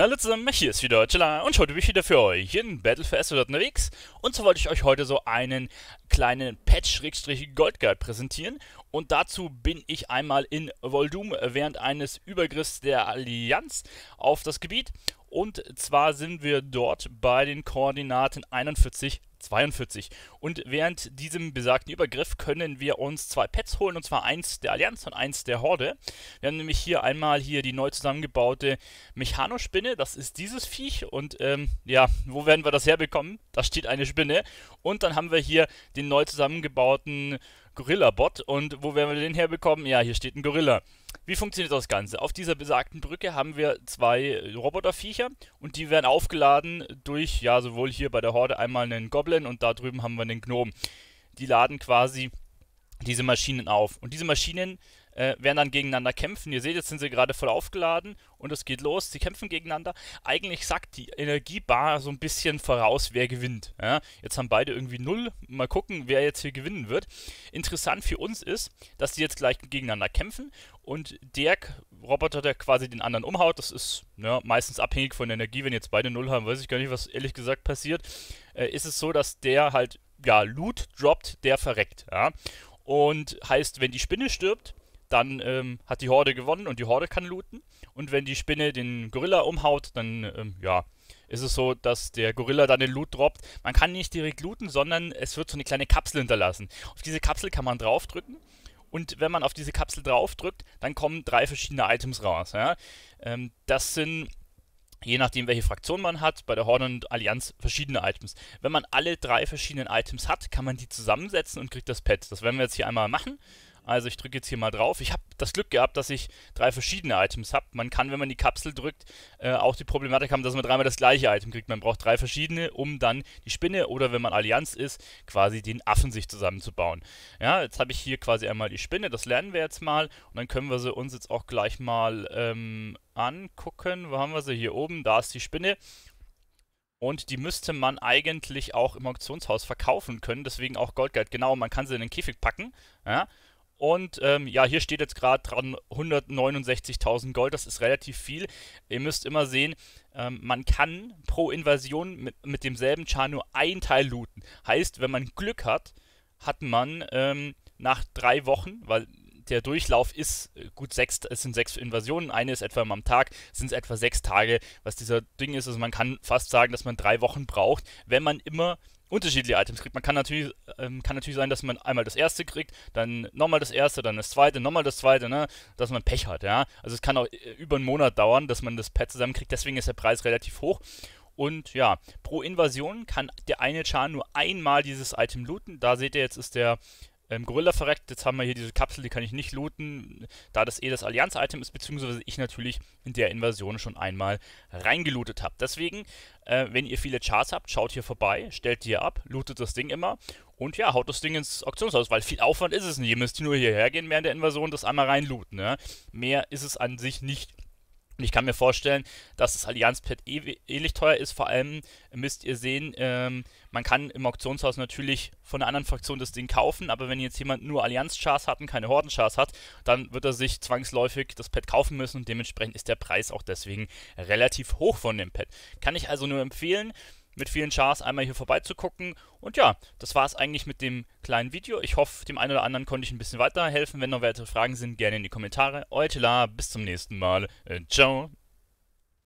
Na Leute zusammen, hier ist wieder Chilla und heute bin ich wieder für euch in Battle for Azeroth unterwegs und zwar wollte ich euch heute so einen kleinen Patch-Goldguide präsentieren und dazu bin ich einmal in Voldum während eines Übergriffs der Allianz auf das Gebiet und zwar sind wir dort bei den Koordinaten 41, 42. Und während diesem besagten Übergriff können wir uns zwei Pets holen, und zwar eins der Allianz und eins der Horde. Wir haben nämlich hier einmal hier die neu zusammengebaute Mechanospinne, das ist dieses Viech. Und ähm, ja, wo werden wir das herbekommen? Da steht eine Spinne. Und dann haben wir hier den neu zusammengebauten Gorilla-Bot. Und wo werden wir den herbekommen? Ja, hier steht ein Gorilla. Wie funktioniert das Ganze? Auf dieser besagten Brücke haben wir zwei Roboterviecher und die werden aufgeladen durch, ja, sowohl hier bei der Horde einmal einen Goblin und da drüben haben wir einen Gnom. Die laden quasi diese Maschinen auf. Und diese Maschinen äh, werden dann gegeneinander kämpfen. Ihr seht, jetzt sind sie gerade voll aufgeladen und es geht los. Sie kämpfen gegeneinander. Eigentlich sagt die Energiebar so ein bisschen voraus, wer gewinnt. Ja? Jetzt haben beide irgendwie null. Mal gucken, wer jetzt hier gewinnen wird. Interessant für uns ist, dass die jetzt gleich gegeneinander kämpfen und der Roboter, der quasi den anderen umhaut, das ist ja, ne, meistens abhängig von der Energie. Wenn jetzt beide null haben, weiß ich gar nicht, was ehrlich gesagt passiert, äh, ist es so, dass der halt ja, Loot droppt, der verreckt. Ja? Und heißt, wenn die Spinne stirbt, dann ähm, hat die Horde gewonnen und die Horde kann looten. Und wenn die Spinne den Gorilla umhaut, dann ähm, ja, ist es so, dass der Gorilla dann den Loot droppt. Man kann nicht direkt looten, sondern es wird so eine kleine Kapsel hinterlassen. Auf diese Kapsel kann man draufdrücken. Und wenn man auf diese Kapsel draufdrückt, dann kommen drei verschiedene Items raus. Ja? Ähm, das sind je nachdem, welche Fraktion man hat, bei der Horde und Allianz verschiedene Items. Wenn man alle drei verschiedenen Items hat, kann man die zusammensetzen und kriegt das Pad. Das werden wir jetzt hier einmal machen. Also ich drücke jetzt hier mal drauf. Ich habe das Glück gehabt, dass ich drei verschiedene Items habe. Man kann, wenn man die Kapsel drückt, äh, auch die Problematik haben, dass man dreimal das gleiche Item kriegt. Man braucht drei verschiedene, um dann die Spinne oder wenn man Allianz ist, quasi den Affen sich zusammenzubauen. Ja, jetzt habe ich hier quasi einmal die Spinne, das lernen wir jetzt mal und dann können wir sie uns jetzt auch gleich mal ähm, angucken. Wo haben wir sie? Hier oben, da ist die Spinne. Und die müsste man eigentlich auch im Auktionshaus verkaufen können, deswegen auch Goldgeld. Genau, man kann sie in den Käfig packen. Ja, und ähm, ja, hier steht jetzt gerade dran 169.000 Gold, das ist relativ viel. Ihr müsst immer sehen, ähm, man kann pro Invasion mit, mit demselben Char nur ein Teil looten. Heißt, wenn man Glück hat, hat man ähm, nach drei Wochen, weil der Durchlauf ist äh, gut sechs, es sind sechs Invasionen, eine ist etwa am Tag, sind es etwa sechs Tage, was dieser Ding ist. Also man kann fast sagen, dass man drei Wochen braucht, wenn man immer unterschiedliche Items kriegt. Man kann natürlich, ähm, kann natürlich sein, dass man einmal das erste kriegt, dann nochmal das erste, dann das zweite, nochmal das zweite, ne? dass man Pech hat, ja. Also es kann auch äh, über einen Monat dauern, dass man das Pad zusammenkriegt, deswegen ist der Preis relativ hoch. Und ja, pro Invasion kann der eine Char nur einmal dieses Item looten. Da seht ihr, jetzt ist der ähm, Gorilla verreckt, jetzt haben wir hier diese Kapsel, die kann ich nicht looten, da das eh das Allianz-Item ist, beziehungsweise ich natürlich in der Invasion schon einmal reingelootet habe. Deswegen, äh, wenn ihr viele Charts habt, schaut hier vorbei, stellt die ab, lootet das Ding immer und ja, haut das Ding ins Auktionshaus, weil viel Aufwand ist es nicht. Ihr müsst nur hierher gehen während der Invasion, das einmal reinlooten. Ne? Mehr ist es an sich nicht. Und ich kann mir vorstellen, dass das Allianz-Pad ähnlich teuer ist. Vor allem müsst ihr sehen, ähm, man kann im Auktionshaus natürlich von einer anderen Fraktion das Ding kaufen, aber wenn jetzt jemand nur Allianz-Chars hat und keine Horden-Chars hat, dann wird er sich zwangsläufig das Pad kaufen müssen und dementsprechend ist der Preis auch deswegen relativ hoch von dem Pad. Kann ich also nur empfehlen, mit vielen Chars einmal hier vorbeizugucken. Und ja, das war es eigentlich mit dem kleinen Video. Ich hoffe, dem einen oder anderen konnte ich ein bisschen weiterhelfen. Wenn noch weitere Fragen sind, gerne in die Kommentare. Euer Tila, bis zum nächsten Mal. Äh, ciao.